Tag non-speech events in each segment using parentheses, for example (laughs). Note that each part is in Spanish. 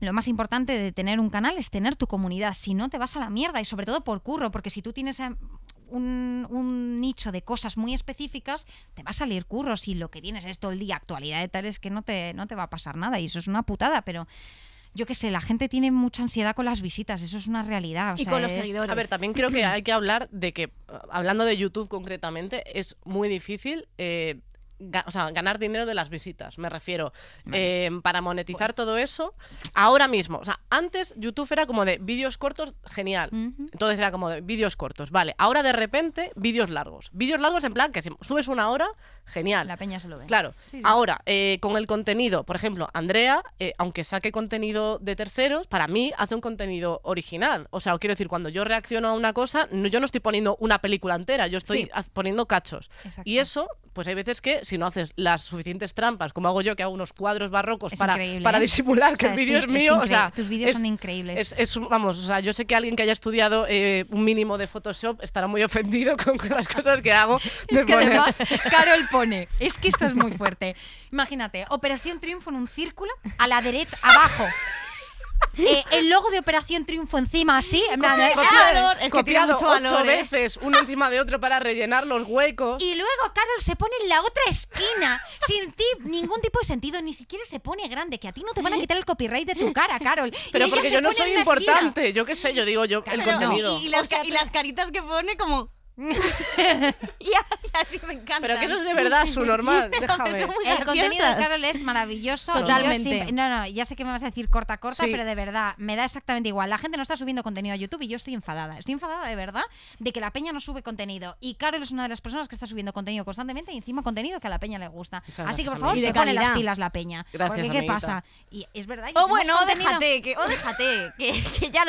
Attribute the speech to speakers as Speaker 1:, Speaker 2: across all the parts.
Speaker 1: lo más importante de tener un canal es tener tu comunidad. Si no, te vas a la mierda y sobre todo por curro, porque si tú tienes eh, un, nicho de cosas muy específicas, te va a salir curro. Si lo que tienes es todo el día actualidad de tal, es que no te, no te va a pasar nada. Y eso es una putada, pero yo qué sé, la gente tiene mucha ansiedad con las visitas, eso es una realidad. y con los seguidores. A ver, también creo
Speaker 2: que (clears throat) hay que hablar de que, hablando de YouTube concretamente, es muy difícil eh, o sea, ganar dinero de las visitas, me refiero. Em, para monetizar todo eso, ahora mismo, o sea, antes YouTube era como de vídeos cortos, genial. Entonces era como de vídeos cortos, vale. Ahora de repente, vídeos largos. Vídeos largos en plan que si subes una hora, genial. La peña se lo ve. Claro. Ahora, eh, con el contenido, por ejemplo, Andrea, eh, aunque saque contenido de terceros, para mí hace un contenido original. O sea, quiero decir, cuando yo reacciono a una cosa, yo no estoy poniendo una película entera, yo estoy poniendo cachos. Y eso, pues hay veces que si no haces las suficientes trampas, como hago yo, que hago unos cuadros barrocos para, para ¿eh? disimular que el vídeo es mío. Tus vídeos son increíbles. Es, vamos, o sea, yo sé que alguien que haya estudiado eh, un mínimo de Photoshop estará muy ofendido (laughs) con las cosas que hago. es Carol pone, (laughs) es que esto es muy fuerte.
Speaker 1: Imagínate, Operación Triunfo en un círculo, a la derecha, abajo. Eh, el logo de Operación Triunfo encima, así. En plan, ¿eh? Copiado, ocho ¿eh? veces, uno encima de otro para rellenar los huecos. Y luego Carol se pone en la otra esquina, sin ti, ningún tipo de sentido, ni siquiera se pone grande, que a ti no te van a quitar el copyright de tu cara, Carol. Pero porque yo no soy importante,
Speaker 2: yo qué sé, yo digo yo el contenido. Y, las,
Speaker 3: caritas que pone como... (laughs) (laughs) (laughs) Pero
Speaker 2: que eso es de verdad su (laughs) normal, déjame. El contenido de Carol
Speaker 1: es maravilloso. Totalmente. no, no, ya sé que me vas a decir corta, corta, pero de verdad, me da exactamente igual. La gente no está subiendo contenido a YouTube y yo estoy enfadada. Estoy enfadada de verdad de que la peña no sube contenido. Y Carol es una de las personas que está subiendo contenido constantemente y encima contenido que a la peña le gusta. Así que por favor, se pone las pilas la peña. Gracias, porque ¿qué pasa? Y es verdad O oh, bueno,
Speaker 2: oh, déjate, que, que, ya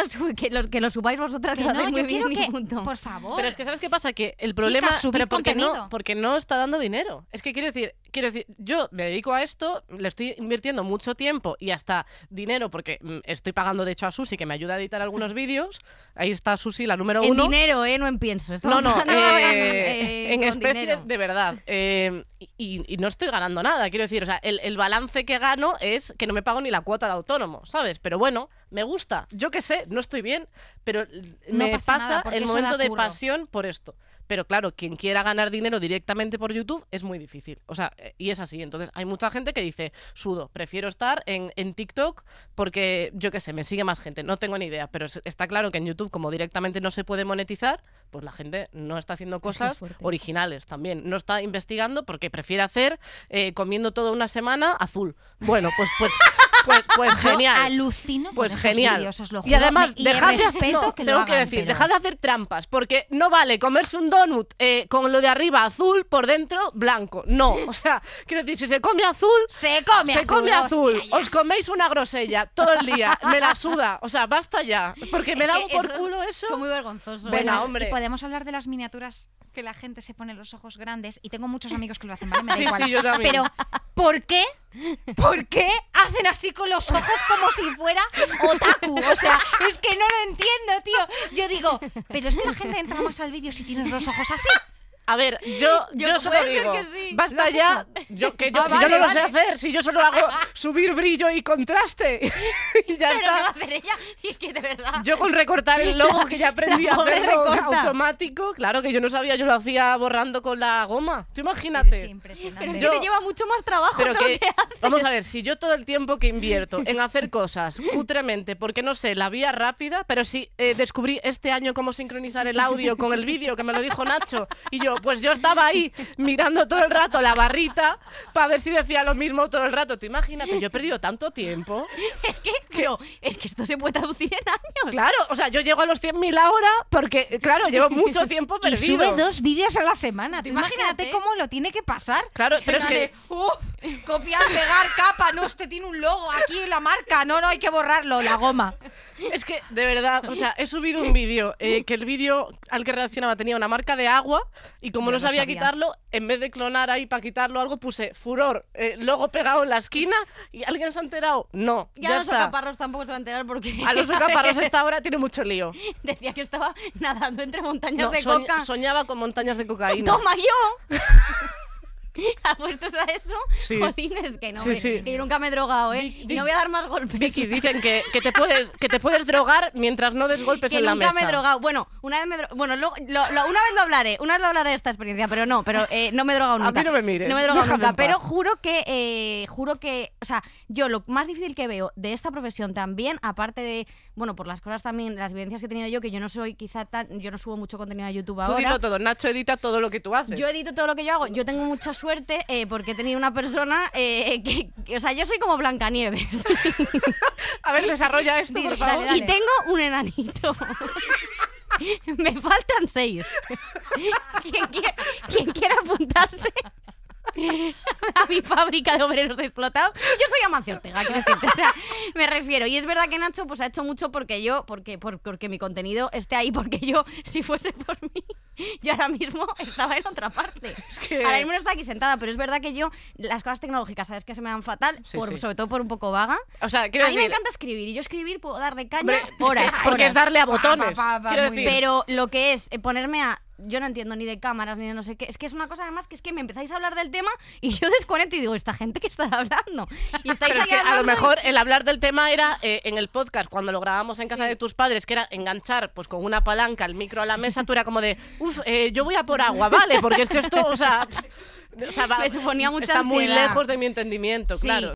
Speaker 2: lo, subáis vosotras no, yo quiero que, Por favor. Pero es que, ¿sabes qué pasa? Que el problema. es porque no, porque no está dando dinero. Es que quiero decir, quiero decir, yo me dedico a esto, le estoy invirtiendo mucho tiempo y hasta dinero, porque mm, estoy pagando de hecho a Susi, que me ayuda a editar algunos (laughs) vídeos. Ahí está Susi, la número uno. En
Speaker 3: dinero, ¿eh? No en pienso.
Speaker 2: no, no, eh, (laughs) en, eh, especie de verdad. Eh, y, no estoy ganando nada, quiero decir, o sea, el, balance que gano es que no me pago ni la cuota de autónomo, ¿sabes? Pero bueno, me gusta. Yo qué sé, no estoy bien, pero me pasa, el momento de pasión por esto. Pero claro, quien quiera ganar dinero directamente por YouTube es muy difícil. O sea, eh, y es así. Entonces, hay mucha gente que dice, sudo, prefiero estar en, en TikTok porque, yo qué sé, me sigue más gente. No tengo ni idea, pero está claro que en YouTube, como directamente no se puede monetizar, pues la gente no está haciendo cosas originales también. No está investigando porque prefiere hacer eh, comiendo toda una semana azul. Bueno, pues, pues pues, pues genial. alucino pues genial. Y además, dejad de hacer, tengo que decir, dejad de hacer trampas, porque no vale comerse un donut eh, con lo de arriba azul, por dentro blanco. No, o sea, quiero decir, si se come azul, se come se azul. Come azul. os coméis una grosella todo el día, me la suda, o sea, basta ya, porque me da un por culo
Speaker 1: eso. muy vergonzoso. Bueno, hombre. podemos hablar de las miniaturas que la gente se pone los ojos grandes y tengo muchos amigos que lo hacen, ¿vale? Me da sí, Sí, yo también. Pero ¿Por qué? ¿Por qué hacen así con los ojos como si fuera otaku? O sea, es que no lo entiendo, tío. Yo digo, pero es que la gente
Speaker 2: entra más al vídeo si tienes los ojos así. A ver, yo, (laughs) solo digo, basta ya, yo, que si (laughs) yo no lo sé hacer, si yo solo hago (laughs) subir brillo y contraste, y ya está.
Speaker 3: es que de verdad. Yo con recortar el logo que ya aprendí a hacerlo automático,
Speaker 2: claro que yo no sabía, yo lo hacía borrando con la goma, tú imagínate. es impresionante. Pero te lleva mucho más trabajo pero que, Vamos a ver, si yo todo el tiempo que invierto en hacer cosas cutremente, porque no sé, la vía rápida, pero si eh, descubrí este año cómo sincronizar el audio con el vídeo, que me lo dijo Nacho, y yo, pues yo estaba ahí mirando todo el rato la barrita para ver si decía lo mismo todo el rato. Tú imagínate, yo he perdido tanto tiempo. (laughs) Es que, es que esto se puede traducir en años. Claro, o sea, yo llego a los 100.000 ahora porque, claro,
Speaker 3: llevo mucho (laughs) tiempo perdido. Y sube dos
Speaker 1: vídeos a la semana. Tú imagínate, cómo lo tiene que pasar. Claro, pero es que... copiar, pegar, capa. No, este tiene un logo aquí en la marca. No, no, hay que
Speaker 2: borrarlo, la goma. Es que, de verdad, o sea, he subido un vídeo eh, que el vídeo al que reaccionaba tenía una marca de agua y como no, sabía, quitarlo, en vez de clonar ahí para quitarlo algo, puse furor, eh, luego pegado en la esquina y alguien se ha enterado. No. Ya, a los acaparros
Speaker 3: tampoco se va a enterar porque. A los acaparros (laughs) esta
Speaker 2: hora tiene mucho lío.
Speaker 3: Decía que estaba nadando entre
Speaker 2: montañas de soñ Soñaba con montañas de cocaína. ¡Toma yo! (laughs)
Speaker 3: apuestos (laughs) a eso, sí. que no, y nunca me he drogado, ¿eh? y no voy a dar más
Speaker 2: golpes. Vicky, dicen que, te puedes, que te puedes drogar mientras no des golpes (laughs) en la mesa. nunca me he drogado.
Speaker 3: Bueno, una vez me bueno, lo, una vez lo hablaré, una vez lo hablaré de esta experiencia, pero no, pero eh, no me he drogado nunca. A mí no me mires. No me he drogado nunca, pero juro que, eh, juro que, o sea, yo lo más difícil que veo de esta profesión también, aparte de, bueno, por las cosas también, las vivencias que he tenido yo, que yo no soy quizá tan, yo no subo mucho contenido a YouTube ahora. Tú dilo todo,
Speaker 2: Nacho edita todo lo que tú haces. Yo
Speaker 3: edito todo lo que yo hago, yo tengo mucha suerte eh, porque he tenido una persona eh, que, o sea, yo soy como Blancanieves. (laughs) A ver, desarrolla esto, por favor. Y tengo un enanito. (laughs) Me faltan seis. (laughs) quien quiera apuntarse a mi fábrica de obreros explotados. Yo soy Amancio Ortega, quiero decirte. me refiero. Y es verdad que Nacho pues ha hecho mucho porque yo, porque, porque, mi contenido esté ahí, porque yo, si fuese por mí, yo ahora mismo estaba en otra parte. Ahora mismo no está aquí sentada, pero es verdad que yo, las cosas tecnológicas, sabes que se me dan fatal, sobre todo por un poco vaga. O sea, a mí me encanta escribir y yo escribir puedo darle caña horas, Porque es darle a botones. Pero lo que es eh, ponerme a yo no entiendo ni de cámaras ni de no sé qué. Es que es una cosa además que es que me empezáis a hablar del tema y yo desconecto y digo, ¿esta gente que está hablando?
Speaker 2: Pero que a lo mejor el hablar del tema era eh, en el podcast, cuando lo grabábamos en casa de tus padres, que era enganchar pues con una palanca el micro a la mesa, tú era como de, uff, eh, yo voy a por agua, ¿vale? Porque es que esto, o sea... (laughs)
Speaker 3: suponía Está muy lejos
Speaker 2: de mi entendimiento, claro.